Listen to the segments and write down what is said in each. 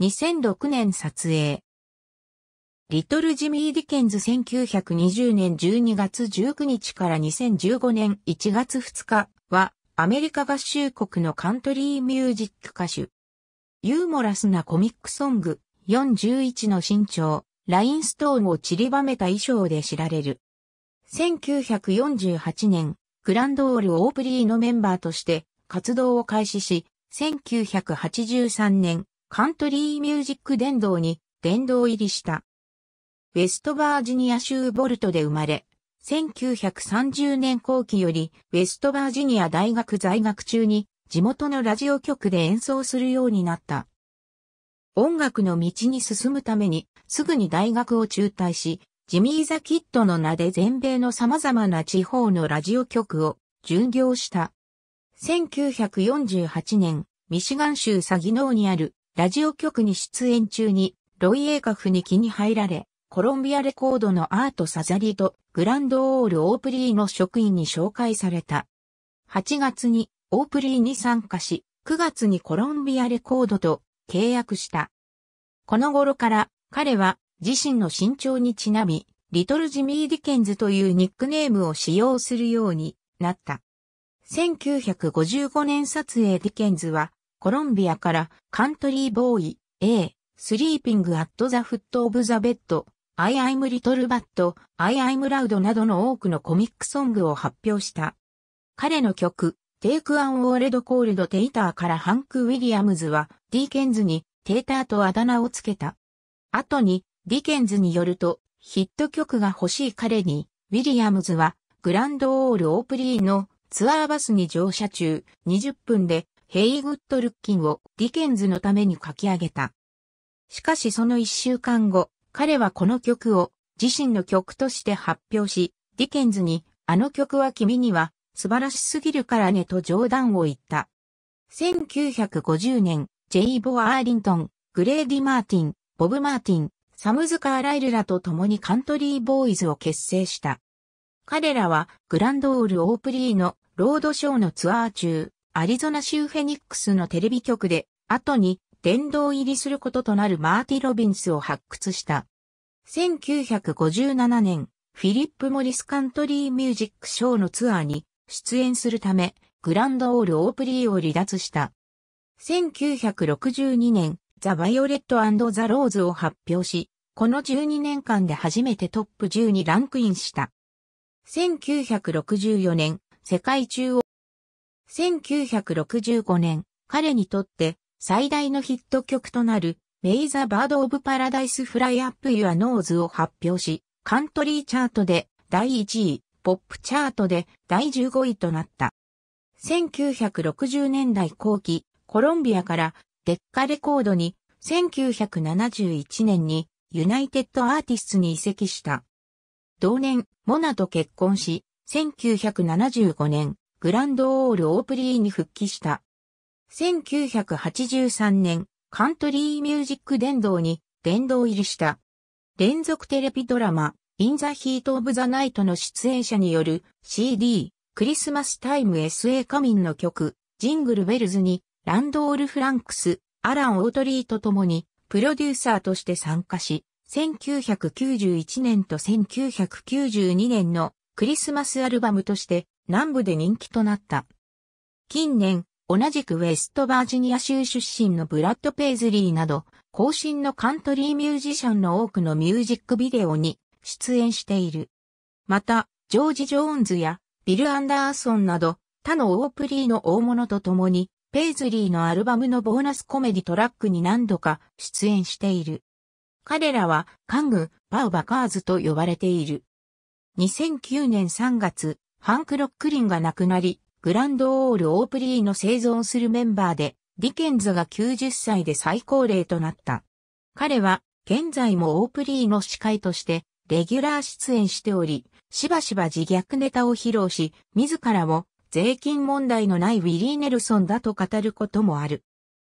2006年撮影。リトル・ジミー・ディケンズ1920年12月19日から2015年1月2日はアメリカ合衆国のカントリーミュージック歌手。ユーモラスなコミックソング4 1の身長、ラインストーンを散りばめた衣装で知られる。1948年、グランドオール・オープリーのメンバーとして活動を開始し、1983年、カントリーミュージック殿堂に殿堂入りした。ウェストバージニア州ボルトで生まれ、1930年後期よりウェストバージニア大学在学中に地元のラジオ局で演奏するようになった。音楽の道に進むためにすぐに大学を中退し、ジミー・ザ・キッドの名で全米の様々な地方のラジオ局を巡業した。1948年、ミシガン州サギノーにあるラジオ局に出演中に、ロイ・エーカフに気に入られ、コロンビアレコードのアート・サザリとグランド・オール・オープリーの職員に紹介された。8月にオープリーに参加し、9月にコロンビアレコードと契約した。この頃から彼は自身の身長にちなみ、リトル・ジミー・ディケンズというニックネームを使用するようになった。1955年撮影ディケンズはコロンビアからカントリーボーイ A、スリーピングアットザフットオブザベッド、アイアイムリトルバット、アイアイムラウドなどの多くのコミックソングを発表した。彼の曲、テイクアンオーレドコールドテイターからハンク・ウィリアムズはディーケンズにテイターとあだ名をつけた。後にディケンズによるとヒット曲が欲しい彼にウィリアムズはグランドオール・オープリーのツアーバスに乗車中20分でヘイグッドルッキンをディケンズのために書き上げた。しかしその一週間後、彼はこの曲を自身の曲として発表し、ディケンズに、あの曲は君には素晴らしすぎるからねと冗談を言った。1950年、ジェイ・ボア・アーリントン、グレーディ・マーティン、ボブ・マーティン、サムズ・カーライルらと共にカントリーボーイズを結成した。彼らはグランドオール・オープリーのロードショーのツアー中、アリゾナ州フェニックスのテレビ局で、後に殿堂入りすることとなるマーティ・ロビンスを発掘した。1957年、フィリップ・モリス・カントリー・ミュージック・ショーのツアーに出演するため、グランドオール・オープリーを離脱した。1962年、ザ・バイオレットザ・ローズを発表し、この12年間で初めてトップ10にランクインした。1964年、世界中央1965年、彼にとって最大のヒット曲となる、メイザ・バード・オブ・パラダイス・フライ・アップ・ユア・ノーズを発表し、カントリーチャートで第1位、ポップチャートで第15位となった。1960年代後期、コロンビアからデッカレコードに、1971年にユナイテッドアーティストに移籍した。同年、モナと結婚し、1975年、グランドオールオープリーに復帰した。1983年、カントリーミュージック殿堂に殿堂入りした。連続テレビドラマ、インザヒートオブザナイトの出演者による CD、クリスマスタイム SA カミンの曲、ジングルベルズに、ランドオール・フランクス、アラン・オートリーと共に、プロデューサーとして参加し、1991年と1992年のクリスマスアルバムとして南部で人気となった。近年、同じくウェストバージニア州出身のブラッド・ペイズリーなど、後進のカントリーミュージシャンの多くのミュージックビデオに出演している。また、ジョージ・ジョーンズやビル・アンダーソンなど、他のオープリーの大物と共に、ペイズリーのアルバムのボーナスコメディトラックに何度か出演している。彼らは、カング、パウバカーズと呼ばれている。2009年3月、ハンク・ロックリンが亡くなり、グランドオール・オープリーの生存するメンバーで、ディケンズが90歳で最高齢となった。彼は、現在もオープリーの司会として、レギュラー出演しており、しばしば自虐ネタを披露し、自らを税金問題のないウィリー・ネルソンだと語ることもある。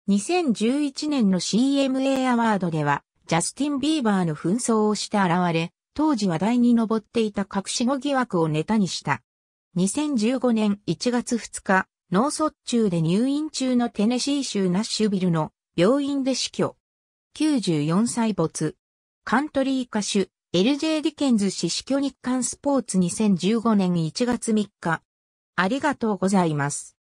2011年の CMA アワードでは、ジャスティン・ビーバーの紛争をして現れ、当時話題に上っていた隠し子疑惑をネタにした。2015年1月2日、脳卒中で入院中のテネシー州ナッシュビルの病院で死去。94歳没。カントリー歌手、LJ ディケンズ氏死去日刊スポーツ2015年1月3日。ありがとうございます。